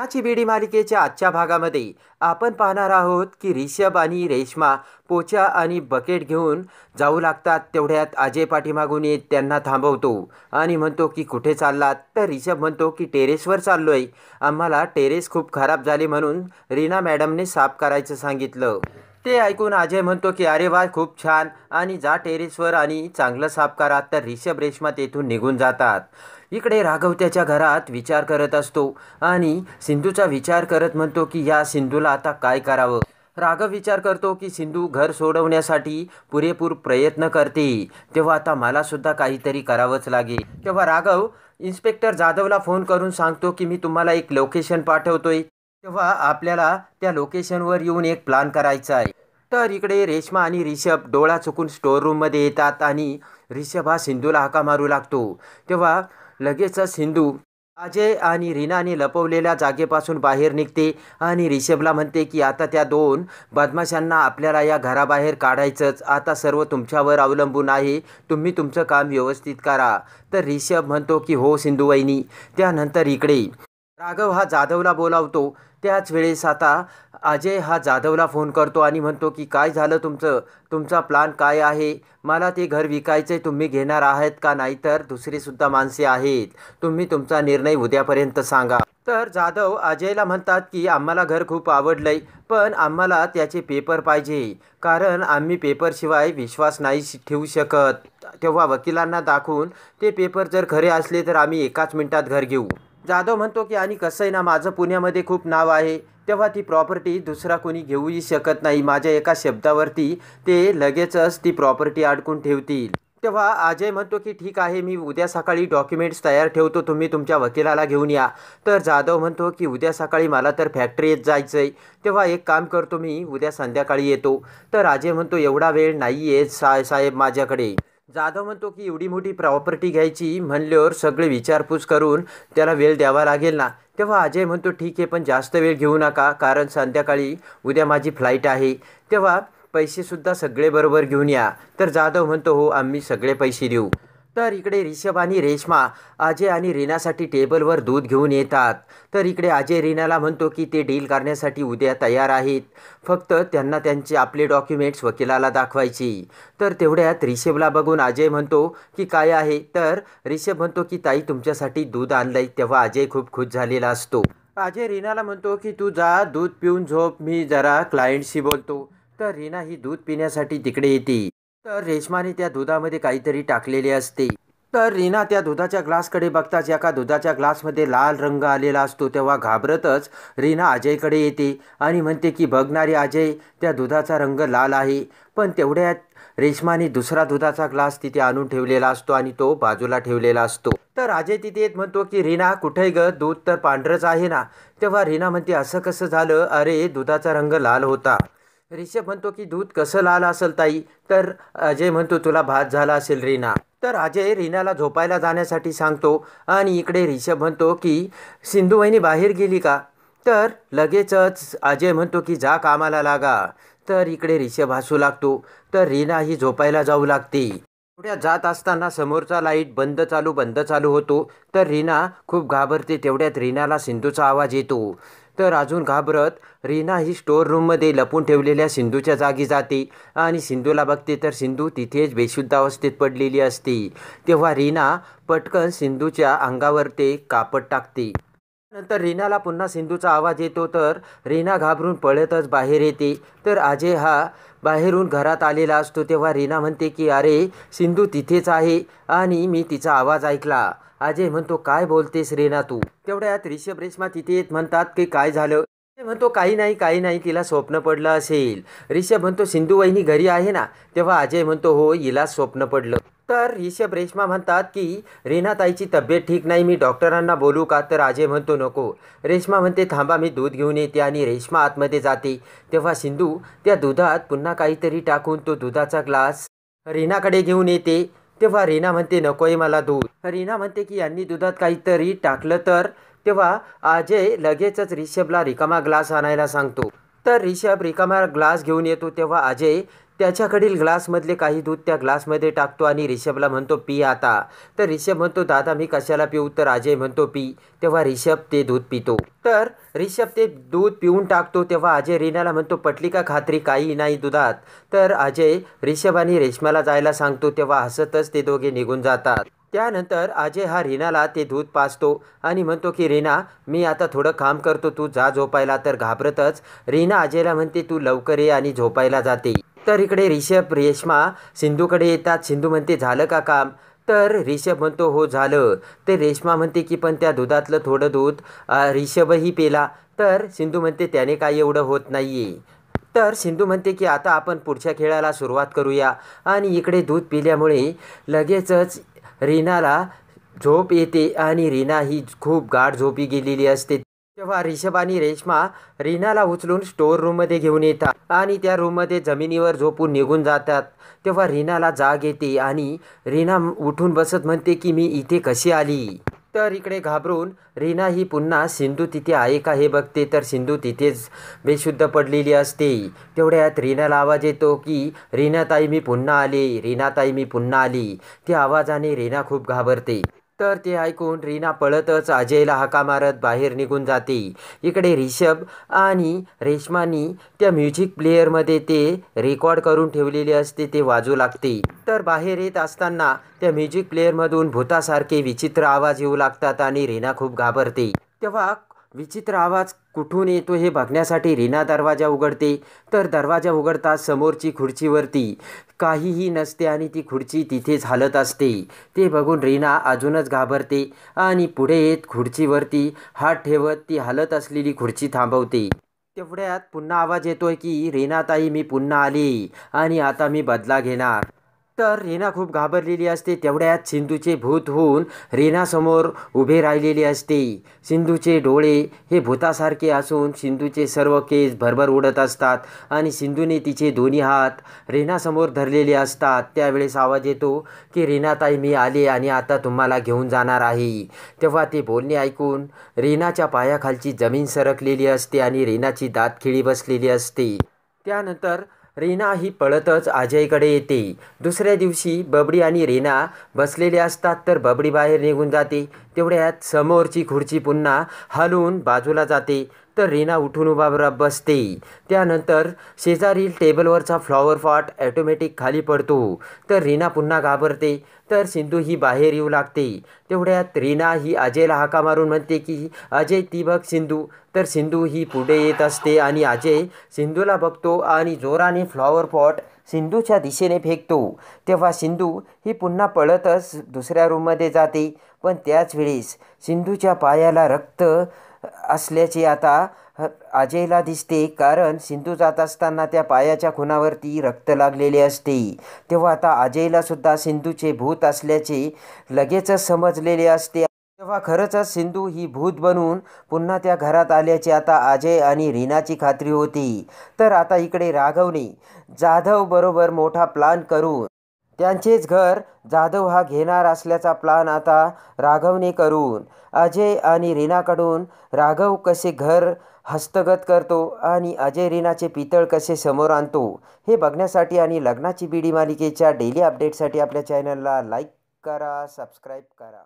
अन्नाची बीडी मालिकेच्या आजच्या भागामध्ये आपण पाहणार आहोत की रिषभ आणि रेश्मा पोचा आणि बकेट घेऊन जाऊ लागतात तेवढ्यात अजय पाठीमागून येत त्यांना थांबवतो आणि म्हणतो की कुठे चाललात तर रिषभ म्हणतो की टेरेसवर चाललो आहे आम्हाला टेरेस खूप खराब झाली म्हणून रीना मॅडमने साफ करायचं सांगितलं ते ऐकून अजय म्हणतो की अरे वा खूप छान आणि जा टेरेसवर आणि चांगलं साफ करा तर रिषभ रेश्मा तेथून निघून जातात इकडे राघव त्याच्या घरात विचार करत असतो आणि सिंधूचा विचार करत म्हणतो की या सिंधूला आता काय करावं राघव विचार करतो की सिंधू घर सोडवण्यासाठी पुरेपूर प्रयत्न करते तेव्हा आता मलासुद्धा काहीतरी करावंच लागेल तेव्हा राघव इन्स्पेक्टर जाधवला फोन करून सांगतो की मी तुम्हाला एक लोकेशन पाठवतोय तेव्हा आपल्याला त्या लोकेशनवर येऊन एक प्लान करायचा आहे तर इकडे रेश्मा आणि रिषभ डोळा चुकून स्टोअर रूममध्ये येतात आणि रिषभ हा सिंधूला हाका मारू लागतो तेव्हा लगेचच सिंधू अजय आणि रीनाने लपवलेल्या जागेपासून बाहेर निघते आणि रिषभला म्हणते की आता त्या दोन बदमाशांना आपल्याला या घराबाहेर काढायचंच आता सर्व तुमच्यावर अवलंबून आहे तुम्ही तुमचं काम व्यवस्थित करा तर रिषभ म्हणतो की हो सिंधू वहिनी त्यानंतर इकडे राघव हा जाधवला बोलावतो त्याच वेळेस आता अजय हा जाधवला फोन करतो आणि म्हणतो की काय झालं तुमचं तुमचा प्लान काय आहे मला ते घर विकायचं आहे तुम्ही घेणार आहात का नाही तर दुसरीसुद्धा माणसे आहेत तुम्ही तुमचा निर्णय उद्यापर्यंत सांगा तर जाधव अजयला म्हणतात की आम्हाला घर खूप आवडलं पण आम्हाला त्याचे पेपर पाहिजे कारण आम्ही पेपरशिवाय विश्वास नाही ठेवू शकत तेव्हा वकिलांना दाखवून ते पेपर जर खरे असले तर आम्ही एकाच मिनटात घर घेऊ जाधव म्हणतो की आणि कसं आहे ना माझं पुण्यामध्ये खूप नाव आहे तेव्हा ती प्रॉपर्टी दुसरा कोणी घेऊही शकत नाही माझ्या एका शब्दावरती ते लगेचच ती प्रॉपर्टी अडकून ठेवतील तेव्हा अजय म्हणतो की ठीक आहे मी उद्या सकाळी डॉक्युमेंट्स तयार ठेवतो तुम्ही तुमच्या वकिलाला घेऊन या तर जाधव म्हणतो की उद्या सकाळी मला तर फॅक्टरीत जायचं आहे तेव्हा एक काम करतो मी उद्या संध्याकाळी येतो तर अजय म्हणतो एवढा वेळ नाही आहे सा साहेब माझ्याकडे जाधव म्हणतो की एवढी मोठी प्रॉपर्टी घ्यायची म्हणल्यावर सगळे विचारपूस करून त्याला वेळ द्यावा लागेल ना तेव्हा अजय म्हणतो ठीक आहे पण जास्त वेळ घेऊ नका कारण संध्याकाळी उद्या माझी फ्लाईट आहे तेव्हा पैसेसुद्धा सगळे बरोबर घेऊन या तर जाधव म्हणतो हो आम्ही सगळे पैसे देऊ तर इकडे रिषभ आणि रेश्मा अजय आणि रीनासाठी टेबलवर दूध घेऊन येतात तर इकडे अजय रीनाला म्हणतो की ते डील करण्यासाठी उद्या तयार आहेत फक्त त्यांना त्यांचे आपले डॉक्युमेंट्स वकिलाला दाखवायची तर तेवढ्यात रिषभला बघून अजय म्हणतो की काय आहे तर रिषभ म्हणतो की ताई तुमच्यासाठी दूध आणलंय तेव्हा अजय खूप खुश झालेला असतो अजय रीनाला म्हणतो की तू जा दूध पिऊन झोप मी जरा क्लायंटशी बोलतो तर रीना ही दूध पिण्यासाठी तिकडे येते तर रेशमाने त्या दुधामध्ये काहीतरी टाकलेले असते तर रीना त्या दुधाच्या ग्लासकडे बघताच एका दुधाच्या ग्लासमध्ये लाल रंग आलेला असतो तेव्हा घाबरतच रीना अजयकडे येते आणि म्हणते की बघणारी अजय त्या दुधाचा रंग लाल आहे पण तेवढ्यात रेश्माने दुसरा दुधाचा ग्लास तिथे आणून ठेवलेला असतो आणि तो बाजूला ठेवलेला असतो तर अजय तिथे येत म्हणतो की रीना कुठे ग दूध तर पांढरंच आहे ना तेव्हा रीना म्हणते असं कसं झालं अरे दुधाचा रंग लाल होता रिषभ म्हणतो की दूध कसं लाल असेल ताई तर अजय म्हणतो तुला भात झाला असेल रीना तर अजय रीनाला झोपायला जाण्यासाठी सांगतो आणि इकडे रिषभ म्हणतो की सिंधू वहिनी बाहेर गेली का तर लगेचच अजय म्हणतो की जा कामाला लागा तर इकडे रिषभ हसू लागतो तर रीना ही झोपायला जाऊ लागते थोड्या जात असताना समोरचा लाईट बंद चालू बंद चालू होतो तर रीना खूप घाबरते तेवढ्यात रीनाला सिंधूचा आवाज येतो तर अजून घाबरत रीना ही स्टोअर रूममध्ये लपून ठेवलेल्या सिंधूच्या जागी जाते आणि सिंधूला बघते तर सिंधू तिथेच बेशुद्ध अवस्थेत पडलेली असते तेव्हा रीना पटकन सिंधूच्या अंगावर ते कापड टाकते नंतर रीनाला पुन्हा सिंधूचा आवाज येतो तर रीना घाबरून पळतच बाहेर येते तर अजय हा बाहेरून घरात आलेला असतो तेव्हा रीना म्हणते की अरे सिंधू तिथेच आहे आणि मी तिचा आवाज ऐकला अजय म्हणतो काय बोलते रेना तू तेवढ्यात रिषभ रेश्मा तिथे येत म्हणतात की काय झालं म्हणतो काही नाही काही नाही तिला स्वप्न पडलं असेल ऋषभ म्हणतो सिंधू वहिनी घरी आहे ना तेव्हा अजय म्हणतो हो हिला स्वप्न पडलं तर ऋषभ रेश्मा म्हणतात की रेना ताईची तब्येत ठीक नाही मी डॉक्टरांना बोलू का तर अजय म्हणतो नको रेश्मा म्हणते थांबा मी दूध घेऊन येते आणि रेश्मा आतमध्ये जाते तेव्हा सिंधू त्या दुधात पुन्हा काहीतरी टाकून तो दुधाचा ग्लास रेनाकडे घेऊन येते तेव्हा रीना म्हणते नकोय मला दूध रीना म्हणते की यांनी दुधात काहीतरी टाकलं तर तेव्हा अजय लगेचच रिषभला रिकामा ग्लास आणायला सांगतो तर रिषभ रिकामा ग्लास घेऊन येतो तेव्हा अजय त्याच्याकडील ग्लासमधले काही दूध त्या ग्लासमध्ये टाकतो आणि रिषभला म्हणतो पी आता तर रिषभ म्हणतो दादा मी कशाला पिऊ तर अजय म्हणतो पी तेव्हा रिषभ ते दूध पितो तर रिषभ ते दूध पिऊन टाकतो तेव्हा अजय रीनाला म्हणतो पटली का खात्री काही नाही दुधात तर अजय रिषभ आणि रेशमाला जायला सांगतो तेव्हा हसतच ते दोघे निघून जातात त्यानंतर अजय हा रीनाला ते दूध पाचतो आणि म्हणतो की रीना मी आता थोडं काम करतो तू जा झोपायला तर घाबरतच रीना अजयला म्हणते तू लवकर ये आणि झोपायला जाते तर इकडे रिषभ रेश्मा सिंधूकडे येतात सिंधू म्हणते झालं का काम तर रिषभ म्हणतो हो झालं ते रेश्मा म्हणते की पण त्या दुधातलं थोडं दूध रिषभही पेला तर सिंधू म्हणते त्याने काय एवढं होत नाही तर सिंधू म्हणते की आता आपण पुढच्या खेळाला सुरुवात करूया आणि इकडे दूध पिल्यामुळे लगेचच रीनाला झोप येते आणि रीना ही खूप गाढ झोपी गेलेली असते तेव्हा रिषभ आणि रेश्मा रीनाला उचलून स्टोअर रूममध्ये घेऊन येतात आणि त्या रूममध्ये जमिनीवर झोपून निघून जातात तेव्हा रीनाला जाग येते आणि रीना उठून बसत म्हणते की मी इथे कशी आली तर इकडे घाबरून रीना ही पुन्हा सिंधू तिथे आहे का हे बघते तर सिंधू तिथेच बेशुद्ध पडलेली असते तेवढ्यात रीनाला आवाज येतो की रीनाताई मी पुन्हा आली रीनाताई मी पुन्हा आली त्या आवाजाने रीना खूप घाबरते तर ते ऐकून रीना पळतच अजयला हका मारत बाहेर निघून जाते इकडे रिषभ आणि रेश्मानी त्या म्युझिक प्लेअरमध्ये ते रेकॉर्ड करून ठेवलेले असते ते वाजू लागते तर बाहेर येत असताना त्या म्युझिक प्लेअरमधून भूतासारखे विचित्र आवाज येऊ लागतात आणि रीना खूप घाबरते तेव्हा विचित्र आवाज कुठून येतो हे बघण्यासाठी रीना दरवाजा उघडते तर दरवाजा उघडता समोरची खुर्चीवरती काहीही नसते आणि ती खुर्ची तिथेच हलत असते ते बघून रीना अजूनच घाबरते आणि पुढे येत खुर्चीवरती हात ठेवत ती हलत असलेली खुर्ची थांबवते तेवढ्यात पुन्हा आवाज येतोय की रीनाताई मी पुन्हा आली आणि आता मी बदला घेणार तर रीना खूप घाबरलेली असते तेवढ्यात सिंधूचे भूत होऊन रीनासमोर उभे राहिलेले असते सिंधूचे डोळे हे भूतासारखे असून सिंधूचे सर्व केस भरभर उडत असतात आणि सिंधूने तिचे दोन्ही हात रीनासमोर धरलेले असतात त्यावेळेस आवाज येतो की रीनाताई मी आले आणि आता तुम्हाला घेऊन जाणार आहे तेव्हा ते बोलणे ऐकून रीनाच्या पायाखालची जमीन सरकलेली असते आणि रीनाची दातखिळी बसलेली असते त्यानंतर रीना ही पळतच अजयकडे येते दुसऱ्या दिवशी बबडी आणि रीना बसलेले असतात तर बबडी बाहेर निघून जाते तेवढ्यात समोरची खुर्ची पुन्हा हलवून बाजूला जाते तर रीना उठून उभा बसते त्यानंतर शेजारील टेबलवरचा फ्लॉवर पॉट ॲटोमॅटिक खाली पडतो तर रीना पुन्हा घाबरते तर सिंधू ही बाहेर येऊ लागते तेवढ्यात रीना ही अजयला हाका मारून म्हणते की अजय ती बघ सिंधू तर सिंधू ही पुढे येत असते आणि अजय सिंधूला बघतो आणि जोराने फ्लॉवर पॉट सिंधूच्या दिशेने फेकतो तेव्हा सिंधू ही पुन्हा पळतच दुसऱ्या रूममध्ये जाते पण त्याच वेळेस सिंधूच्या पायाला रक्त असल्याचे आता अजयला दिसते कारण सिंधू जात असताना त्या पायाच्या खुनावरती रक्त लागलेले असते तेव्हा आता अजयला सुद्धा सिंधूचे भूत असल्याचे लगेचच समजलेले असते तेव्हा खरंच सिंधू ही भूत बनून पुन्हा त्या घरात आल्याची आता अजय आणि रीनाची खात्री होती तर आता इकडे राघवने जाधव बरोबर मोठा प्लान करून त्यांचेच घर जाधव हा घेणार असल्याचा प्लान आता राघवने करून अजय आणि रीनाकडून राघव कसे घर हस्तगत करतो आणि अजय रीनाचे पितळ कसे समोर आणतो हे बघण्यासाठी आणि लग्नाची बीडी मालिकेच्या डेली अपडेटसाठी आपल्या चॅनलला लाईक करा सबस्क्राईब करा